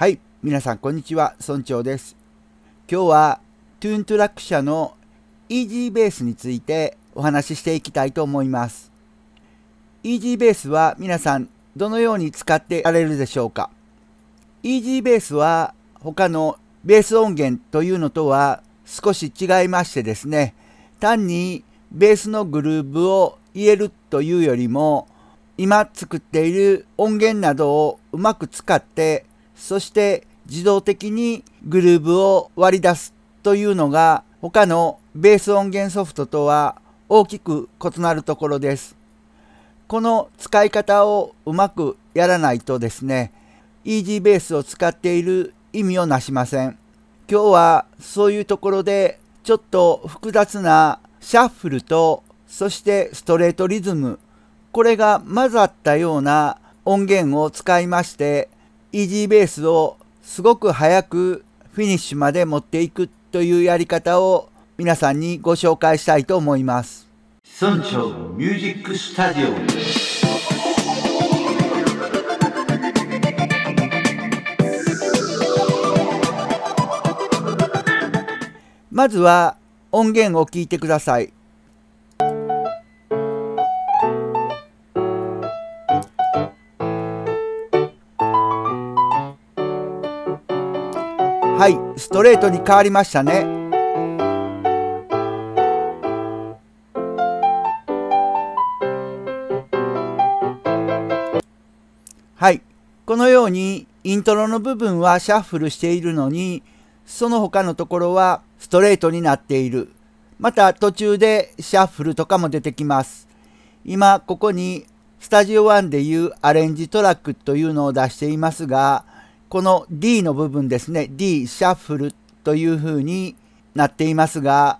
はい、皆さんこんにちは、村長です。今日はトゥーントラック社のイージーベースについてお話ししていきたいと思います。イージーベースは皆さんどのように使ってられるでしょうかイージーベースは他のベース音源というのとは少し違いましてですね、単にベースのグルーブを言えるというよりも今作っている音源などをうまく使ってそして自動的にグルーブを割り出すというのが他のベース音源ソフトとは大きく異なるところです。この使い方をうまくやらないとですね、EG ベースを使っている意味をなしません。今日はそういうところでちょっと複雑なシャッフルとそしてストレートリズムこれが混ざったような音源を使いましてイージーベースをすごく早くフィニッシュまで持っていくというやり方を皆さんにご紹介したいと思います。村長ミュージックスタジオまずは音源を聞いてください。はいストレートに変わりましたねはいこのようにイントロの部分はシャッフルしているのにその他のところはストレートになっているまた途中でシャッフルとかも出てきます今ここにスタジオ1でいうアレンジトラックというのを出していますがこの D の部分ですね D シャッフルというふうになっていますが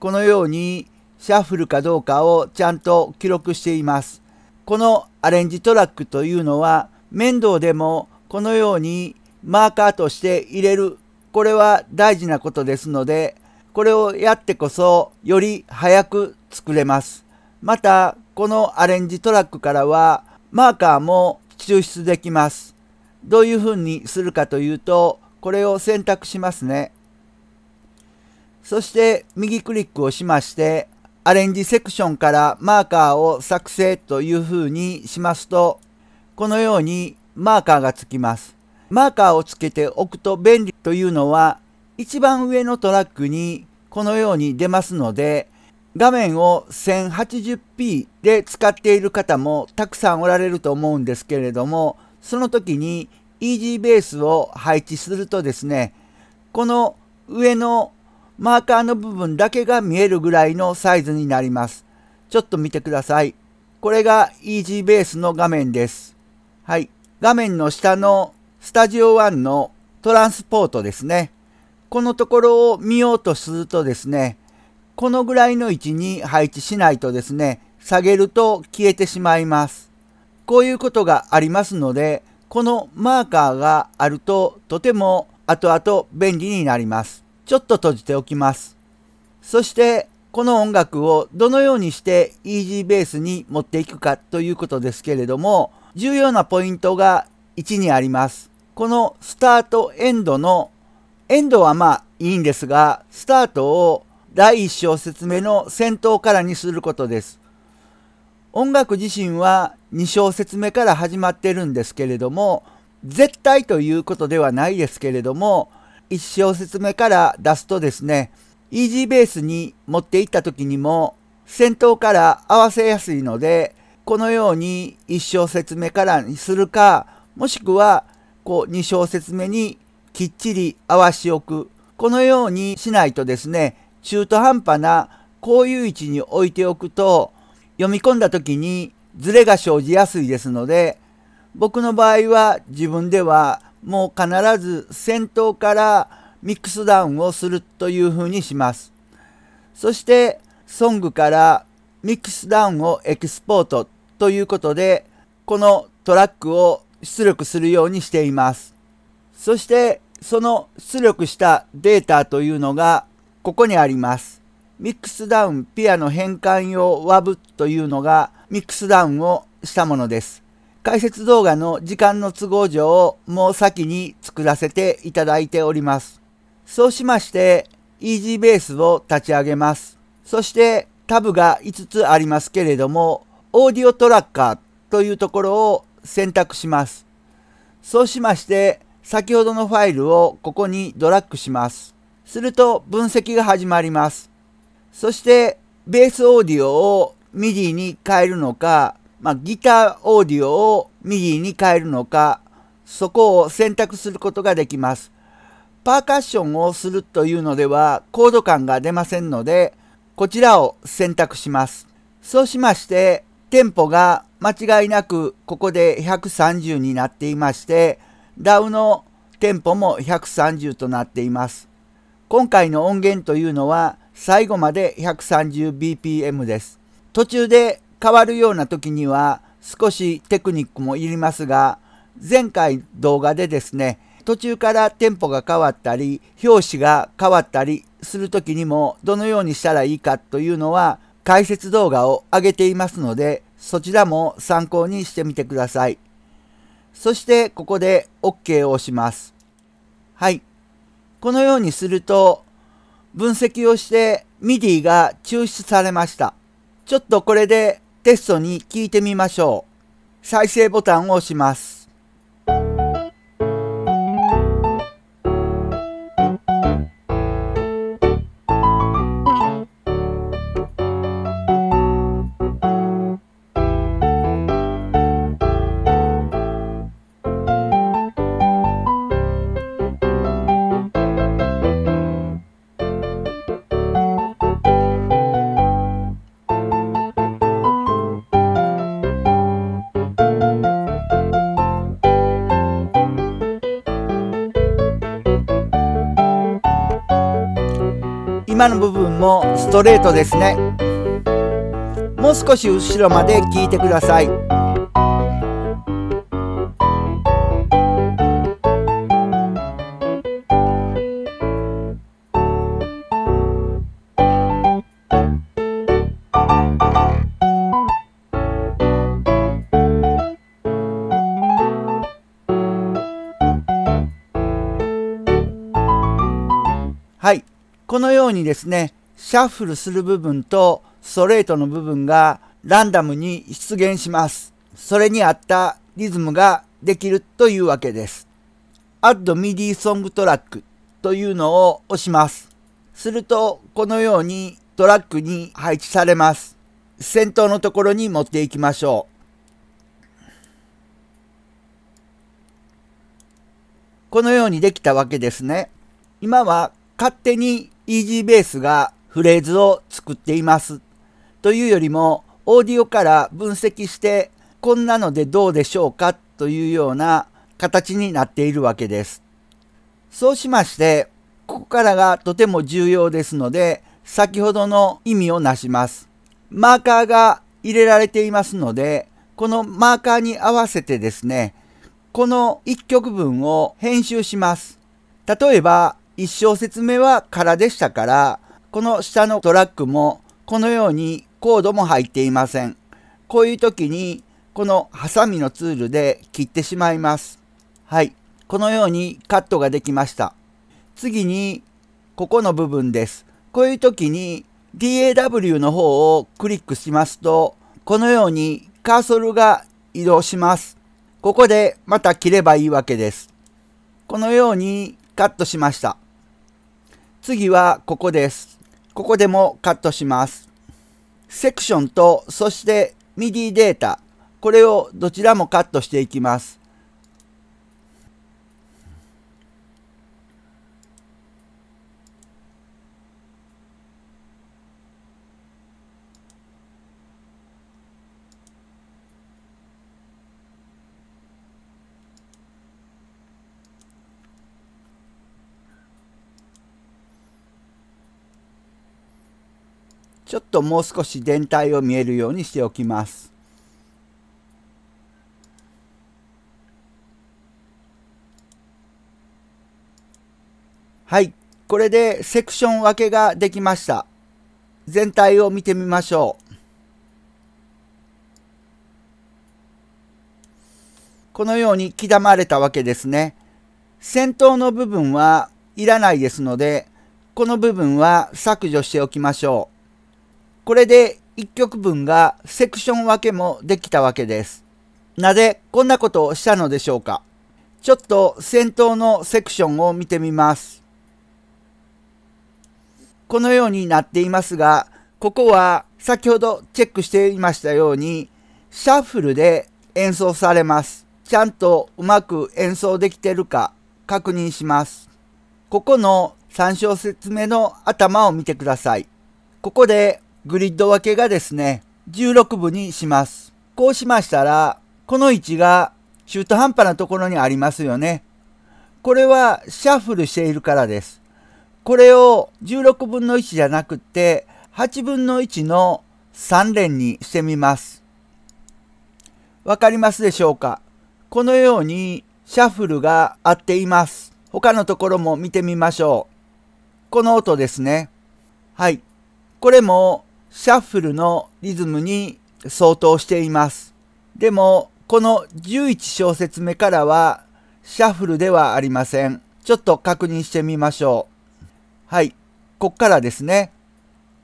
このようにシャッフルかどうかをちゃんと記録しています。このアレンジトラックというのは面倒でもこのようにマーカーとして入れるこれは大事なことですのでこれをやってこそより早く作れます。またこのアレンジトラックからはマーカーも抽出できます。どういうふうにするかというと、これを選択しますね。そして右クリックをしまして、アレンジセクションからマーカーを作成というふうにしますと、このようにマーカーがつきます。マーカーをつけておくと便利というのは、一番上のトラックにこのように出ますので、画面を 1080p で使っている方もたくさんおられると思うんですけれども、その時に EG ベースを配置するとですね、この上のマーカーの部分だけが見えるぐらいのサイズになります。ちょっと見てください。これが EG ベースの画面です。はい。画面の下のスタジオ1のトランスポートですね。このところを見ようとするとですね、このぐらいの位置に配置しないとですね、下げると消えてしまいます。こういうことがありますのでこのマーカーがあるととても後々便利になります。ちょっと閉じておきます。そしてこの音楽をどのようにしてイージーベースに持っていくかということですけれども重要なポイントが1にあります。このスタートエンドのエンドはまあいいんですがスタートを第1小節目の先頭からにすることです。音楽自身は2小節目から始まってるんですけれども絶対ということではないですけれども1小節目から出すとですねイージーベースに持っていった時にも先頭から合わせやすいのでこのように1小節目からにするかもしくはこう2小節目にきっちり合わし置くこのようにしないとですね中途半端なこういう位置に置いておくと読み込んだ時にズレが生じやすいですので僕の場合は自分ではもう必ず先頭からミックスダウンをするというふうにします。そしてソングからミックスダウンをエクスポートということでこのトラックを出力するようにしています。そしてその出力したデータというのがここにあります。ミックスダウンピアノ変換用 WAV というのがミックスダウンをしたものです。解説動画の時間の都合上、もう先に作らせていただいております。そうしまして、EasyBase を立ち上げます。そしてタブが5つありますけれども、オーディオトラッカーというところを選択します。そうしまして、先ほどのファイルをここにドラッグします。すると分析が始まります。そしてベースオーディオを MIDI に変えるのか、まあ、ギターオーディオを MIDI に変えるのか、そこを選択することができます。パーカッションをするというのではコード感が出ませんので、こちらを選択します。そうしまして、テンポが間違いなくここで130になっていまして、ダウのテンポも130となっています。今回の音源というのは最後まで 130bpm です。途中で変わるような時には少しテクニックもいりますが、前回動画でですね、途中からテンポが変わったり、表紙が変わったりする時にもどのようにしたらいいかというのは解説動画を上げていますので、そちらも参考にしてみてください。そしてここで OK を押します。はい。このようにすると分析をして MIDI が抽出されました。ちょっとこれでテストに聞いてみましょう。再生ボタンを押します。今の部分もストレートですねもう少し後ろまで聞いてくださいはいこのようにですね、シャッフルする部分とストレートの部分がランダムに出現します。それに合ったリズムができるというわけです。Add MIDI Song Track というのを押します。すると、このようにトラックに配置されます。先頭のところに持っていきましょう。このようにできたわけですね。今は勝手にイージーベースがフレーズを作っています。というよりも、オーディオから分析して、こんなのでどうでしょうかというような形になっているわけです。そうしまして、ここからがとても重要ですので、先ほどの意味をなします。マーカーが入れられていますので、このマーカーに合わせてですね、この1曲分を編集します。例えば、1小節目は空でしたから、この下のトラックもこのようにコードも入っていません。こういう時にこのハサミのツールで切ってしまいます。はい。このようにカットができました。次に、ここの部分です。こういう時に DAW の方をクリックしますと、このようにカーソルが移動します。ここでまた切ればいいわけです。このようにカットしました。次はここです。ここでもカットします。セクションと、そして MIDI データ、これをどちらもカットしていきます。ちょっともう少し全体を見えるようにしておきます。はい。これでセクション分けができました。全体を見てみましょう。このように刻まれたわけですね。先頭の部分はいらないですので、この部分は削除しておきましょう。これで1曲分がセクション分けもできたわけです。なぜこんなことをしたのでしょうかちょっと先頭のセクションを見てみます。このようになっていますが、ここは先ほどチェックしていましたように、シャッフルで演奏されます。ちゃんとうまく演奏できてるか確認します。ここの3小節目の頭を見てください。ここでグリッド分けがですね、16部にします。こうしましたら、この位置が中途半端なところにありますよね。これはシャッフルしているからです。これを16分の1じゃなくて、8分の1の3連にしてみます。わかりますでしょうかこのようにシャッフルが合っています。他のところも見てみましょう。この音ですね。はい。これもシャッフルのリズムに相当しています。でも、この11小節目からはシャッフルではありません。ちょっと確認してみましょう。はい。こっからですね。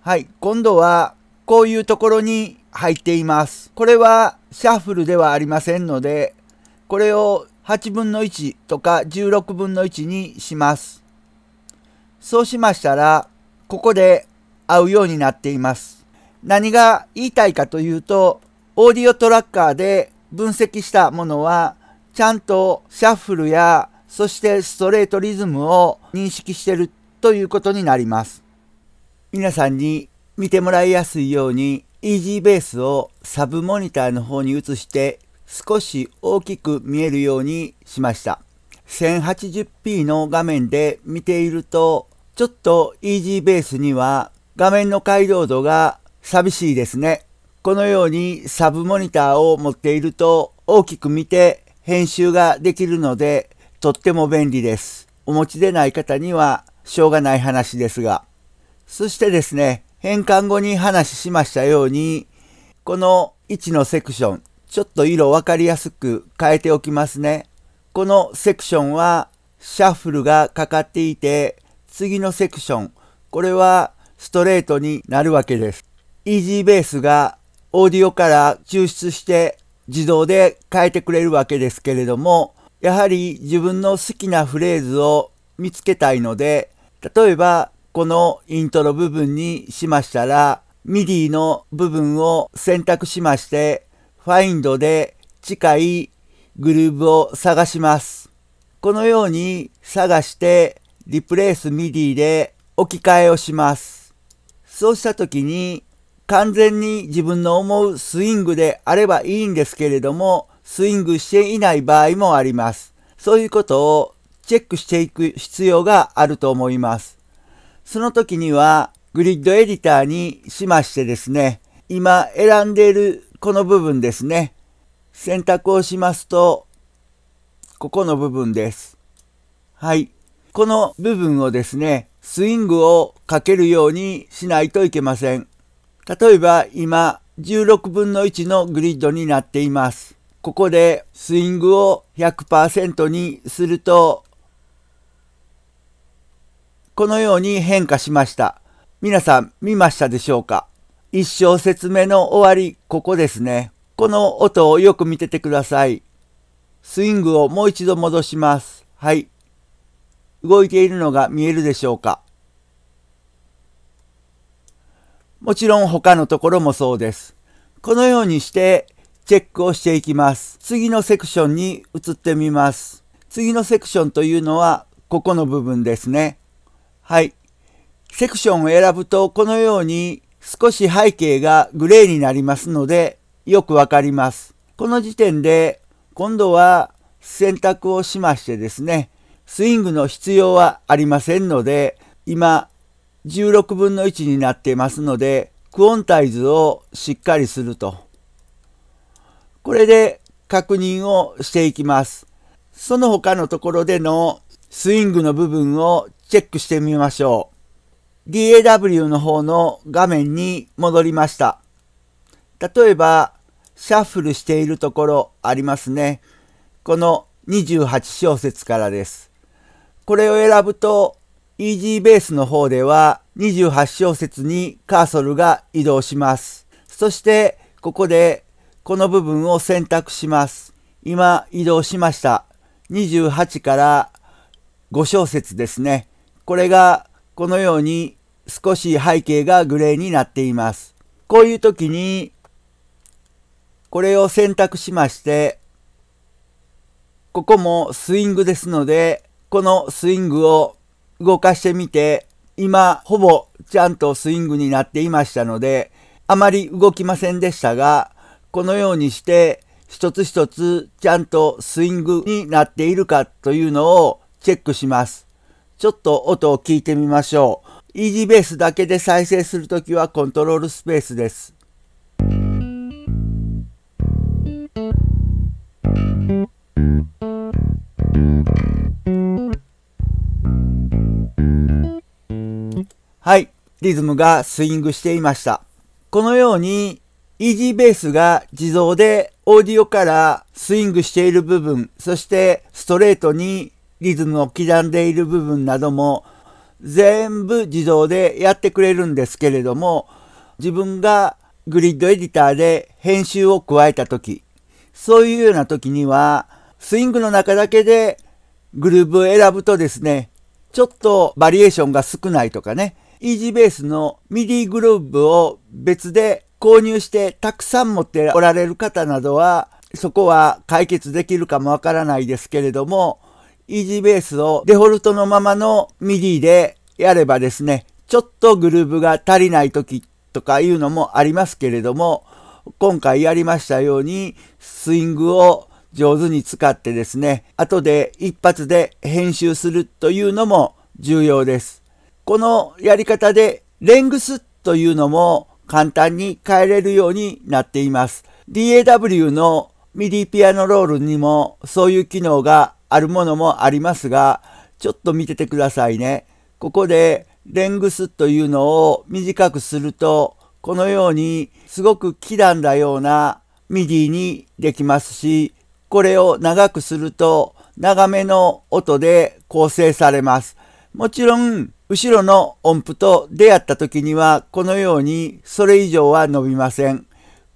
はい。今度は、こういうところに入っています。これはシャッフルではありませんので、これを8分の1とか16分の1にします。そうしましたら、ここで合うようになっています。何が言いたいかというと、オーディオトラッカーで分析したものは、ちゃんとシャッフルや、そしてストレートリズムを認識してるということになります。皆さんに見てもらいやすいように、イージーベースをサブモニターの方に移して少し大きく見えるようにしました。1080p の画面で見ていると、ちょっと e ーベースには画面の解像度が寂しいですね。このようにサブモニターを持っていると大きく見て編集ができるのでとっても便利です。お持ちでない方にはしょうがない話ですが。そしてですね、変換後に話しましたように、この位置のセクション、ちょっと色分かりやすく変えておきますね。このセクションはシャッフルがかかっていて、次のセクション、これはストレートになるわけです。イージーベースがオーディオから抽出して自動で変えてくれるわけですけれども、やはり自分の好きなフレーズを見つけたいので、例えばこのイントロ部分にしましたら、MIDI の部分を選択しまして、Find で近いグルーブを探します。このように探して、リプレイス MIDI で置き換えをします。そうした時に完全に自分の思うスイングであればいいんですけれども、スイングしていない場合もあります。そういうことをチェックしていく必要があると思います。その時には、グリッドエディターにしましてですね、今選んでいるこの部分ですね。選択をしますと、ここの部分です。はい。この部分をですね、スイングをかけるようにしないといけません。例えば今16分の1のグリッドになっています。ここでスイングを100%にすると、このように変化しました。皆さん見ましたでしょうか一小節目の終わり、ここですね。この音をよく見ててください。スイングをもう一度戻します。はい。動いているのが見えるでしょうかもちろん他のところもそうです。このようにしてチェックをしていきます。次のセクションに移ってみます。次のセクションというのはここの部分ですね。はい。セクションを選ぶとこのように少し背景がグレーになりますのでよくわかります。この時点で今度は選択をしましてですね、スイングの必要はありませんので、今16分の1になっていますので、クオンタイズをしっかりすると。これで確認をしていきます。その他のところでのスイングの部分をチェックしてみましょう。DAW の方の画面に戻りました。例えば、シャッフルしているところありますね。この28小節からです。これを選ぶとイージーベースの方では28小節にカーソルが移動します。そしてここでこの部分を選択します。今移動しました。28から5小節ですね。これがこのように少し背景がグレーになっています。こういう時にこれを選択しましてここもスイングですのでこのスイングを動かしてみて、今、ほぼちゃんとスイングになっていましたので、あまり動きませんでしたが、このようにして、一つ一つちゃんとスイングになっているかというのをチェックします。ちょっと音を聞いてみましょう。イージーベースだけで再生するときはコントロールスペースです。はい、リズムがスイングしていました。このように、イージーベースが自動でオーディオからスイングしている部分、そしてストレートにリズムを刻んでいる部分なども全部自動でやってくれるんですけれども、自分がグリッドエディターで編集を加えた時、そういうような時には、スイングの中だけでグルーブを選ぶとですね、ちょっとバリエーションが少ないとかね、イージーベースのミディグルーブを別で購入してたくさん持っておられる方などは、そこは解決できるかもわからないですけれども、イージーベースをデフォルトのままのミディでやればですね、ちょっとグルーブが足りない時とかいうのもありますけれども、今回やりましたようにスイングを上手に使ってですね、後で一発で編集するというのも重要です。このやり方でレングスというのも簡単に変えれるようになっています。DAW の MIDI ピアノロールにもそういう機能があるものもありますが、ちょっと見ててくださいね。ここでレングスというのを短くすると、このようにすごく気段だようなミディにできますし、これを長くすると長めの音で構成されます。もちろん後ろの音符と出会った時にはこのようにそれ以上は伸びません。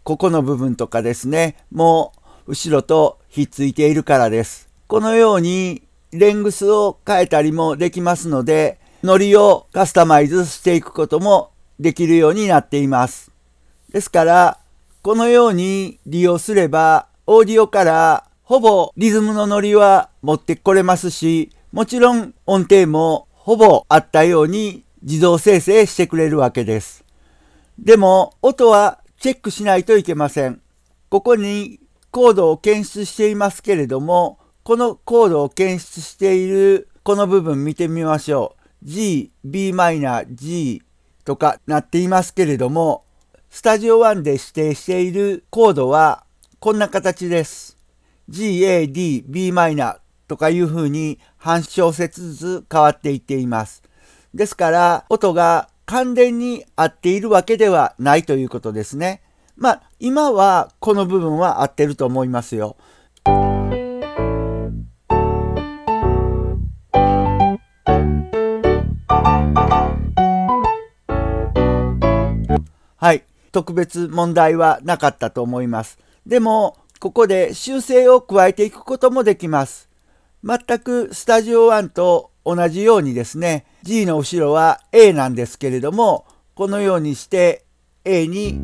ここの部分とかですね、もう後ろとひっついているからです。このようにレングスを変えたりもできますので、ノリをカスタマイズしていくこともできるようになっています。ですから、このように利用すれば、オーディオからほぼリズムのノリは持ってこれますし、もちろん音程もほぼあったように自動生成してくれるわけです。でも、音はチェックしないといけません。ここにコードを検出していますけれども、このコードを検出しているこの部分見てみましょう。G、Bm、G とかなっていますけれども、スタジオ1で指定しているコードはこんな形です。G、A、D、Bm とかいうふうに半小節ずつ変わっていっています。ですから音が完全に合っているわけではないということですね。まあ今はこの部分は合ってると思いますよ。はい。特別問題はなかったと思います。でも、ここで修正を加えていくこともできます。全くスタジオ1と同じようにですね G の後ろは A なんですけれどもこのようにして A に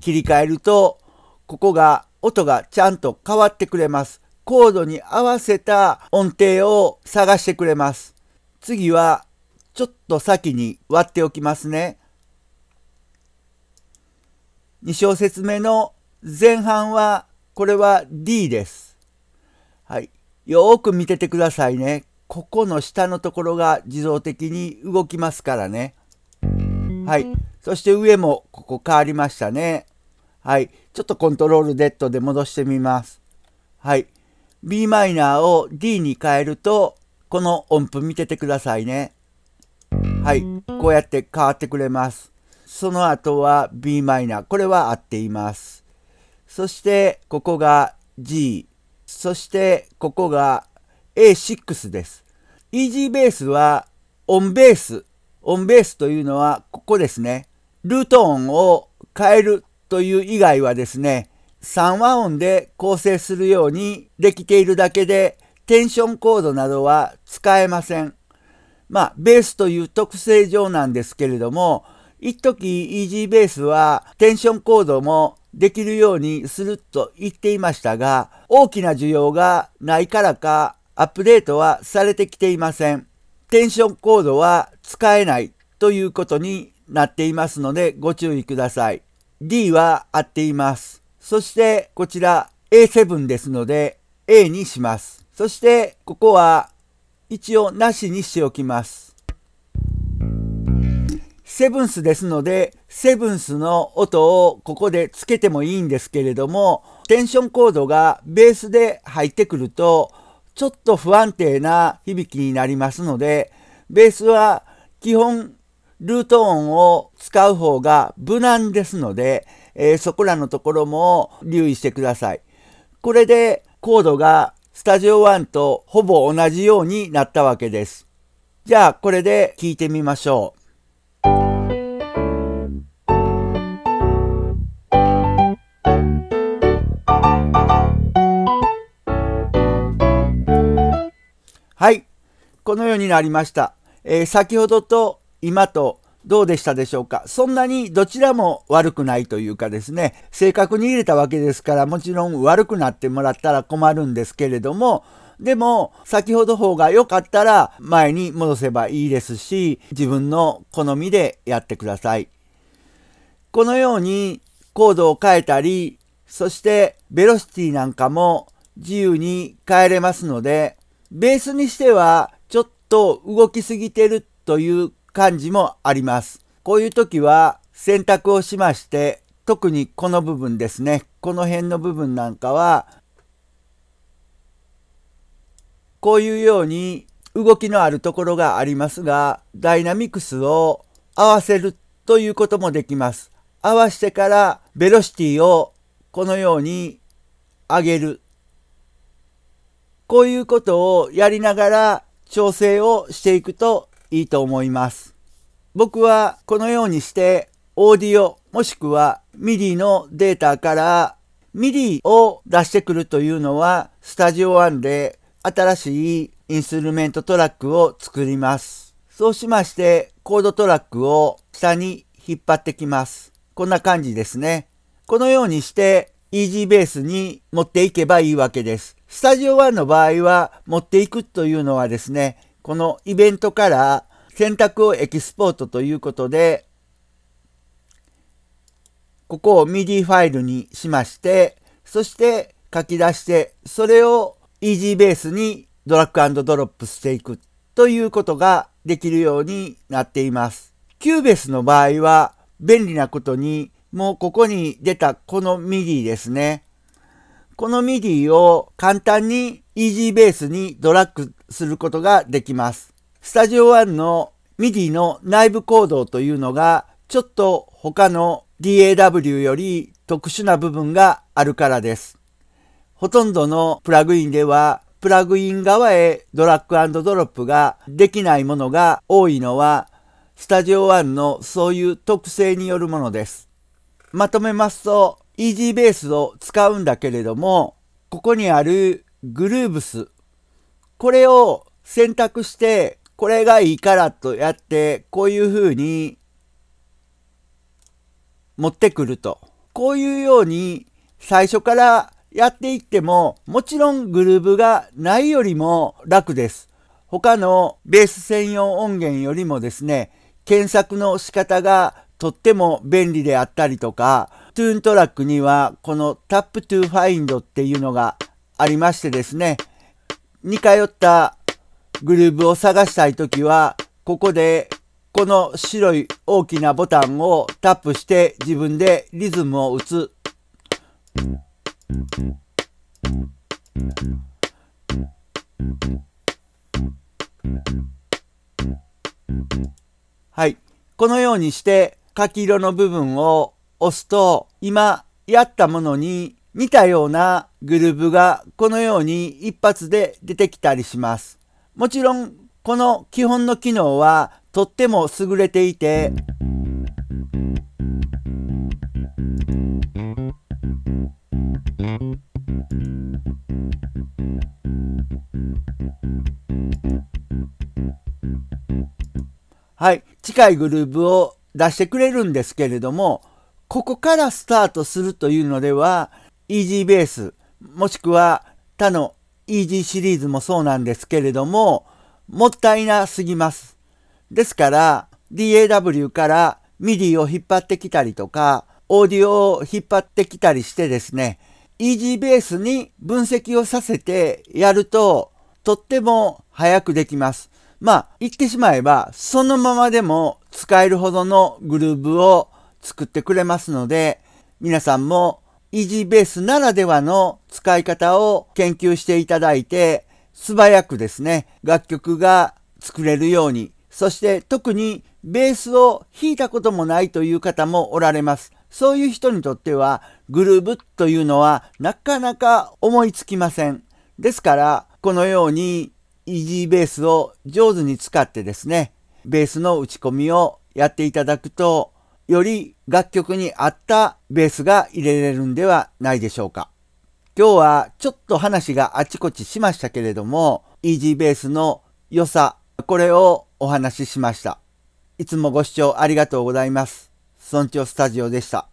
切り替えるとここが音がちゃんと変わってくれます。コードに合わせた音程を探してくれます。次はちょっと先に割っておきますね。2小節目の前半はこれは D です。はい。よーく見ててくださいね。ここの下のところが自動的に動きますからね。はい。そして上もここ変わりましたね。はい。ちょっとコントロールデッドで戻してみます。はい。b マイナーを D に変えると、この音符見ててくださいね。はい。こうやって変わってくれます。その後は b マイナー。これは合っています。そして、ここが G。そしてここが A6 です。イージーベースはオンベース。オンベースというのはここですね。ルート音を変えるという以外はですね、3和音で構成するようにできているだけで、テンションコードなどは使えません。まあ、ベースという特性上なんですけれども、一時イージーベースはテンションコードもできるようにすると言っていましたが、大きな需要がないからかアップデートはされてきていません。テンションコードは使えないということになっていますのでご注意ください。D は合っています。そしてこちら A7 ですので A にします。そしてここは一応なしにしておきます。セブンスですので、セブンスの音をここでつけてもいいんですけれども、テンションコードがベースで入ってくると、ちょっと不安定な響きになりますので、ベースは基本ルート音を使う方が無難ですので、えー、そこらのところも留意してください。これでコードがスタジオ1とほぼ同じようになったわけです。じゃあこれで聞いてみましょう。はい。このようになりました。えー、先ほどと今とどうでしたでしょうかそんなにどちらも悪くないというかですね、正確に入れたわけですから、もちろん悪くなってもらったら困るんですけれども、でも、先ほど方が良かったら前に戻せばいいですし、自分の好みでやってください。このようにコードを変えたり、そしてベロシティなんかも自由に変えれますので、ベースにしてはちょっと動きすぎてるという感じもあります。こういう時は選択をしまして、特にこの部分ですね。この辺の部分なんかは、こういうように動きのあるところがありますが、ダイナミクスを合わせるということもできます。合わしてからベロシティをこのように上げるこういうことをやりながら調整をしていくといいと思います。僕はこのようにしてオーディオもしくは MIDI のデータから MIDI を出してくるというのはスタジオ1で新しいインストゥルメントトラックを作ります。そうしましてコードトラックを下に引っ張ってきます。こんな感じですね。このようにして e ージーベースに持っていけばいいわけです。スタジオ1の場合は持っていくというのはですね、このイベントから選択をエキスポートということで、ここを MIDI ファイルにしまして、そして書き出して、それを e b ベースにドラッグドロップしていくということができるようになっています。キューベースの場合は便利なことに、もうここに出たこの MIDI ですね。この MIDI を簡単に EG ベースにドラッグすることができます。スタジオ one の MIDI の内部構造というのがちょっと他の DAW より特殊な部分があるからです。ほとんどのプラグインではプラグイン側へドラッグドロップができないものが多いのはスタジオ one のそういう特性によるものです。まとめますとイージーベースを使うんだけれども、ここにあるグルーブス。これを選択して、これがいいからとやって、こういう風に持ってくると。こういうように最初からやっていっても、もちろんグルーブがないよりも楽です。他のベース専用音源よりもですね、検索の仕方がとっても便利であったりとか、トゥーントラックにはこのタップトゥーファインドっていうのがありましてですね、似通ったグルーブを探したいときは、ここでこの白い大きなボタンをタップして自分でリズムを打つ。はい。このようにして、柿色の部分を押すと今やったものに似たようなグルーブがこのように一発で出てきたりします。もちろんこの基本の機能はとっても優れていてはい近いグルーブを出してくれるんですけれどもここからスタートするというのでは、イージーベース、もしくは他のイージーシリーズもそうなんですけれども、もったいなすぎます。ですから、DAW から MIDI を引っ張ってきたりとか、オーディオを引っ張ってきたりしてですね、イージーベースに分析をさせてやると、とっても早くできます。まあ、言ってしまえば、そのままでも使えるほどのグルーブを作ってくれますので、皆さんもイージーベースならではの使い方を研究していただいて、素早くですね、楽曲が作れるように、そして特にベースを弾いたこともないという方もおられます。そういう人にとってはグルーブというのはなかなか思いつきません。ですからこのようにイージーベースを上手に使ってですね、ベースの打ち込みをやっていただくとより楽曲に合ったベースが入れれるんではないでしょうか。今日はちょっと話があちこちしましたけれども、イージーベースの良さ、これをお話ししました。いつもご視聴ありがとうございます。村長スタジオでした。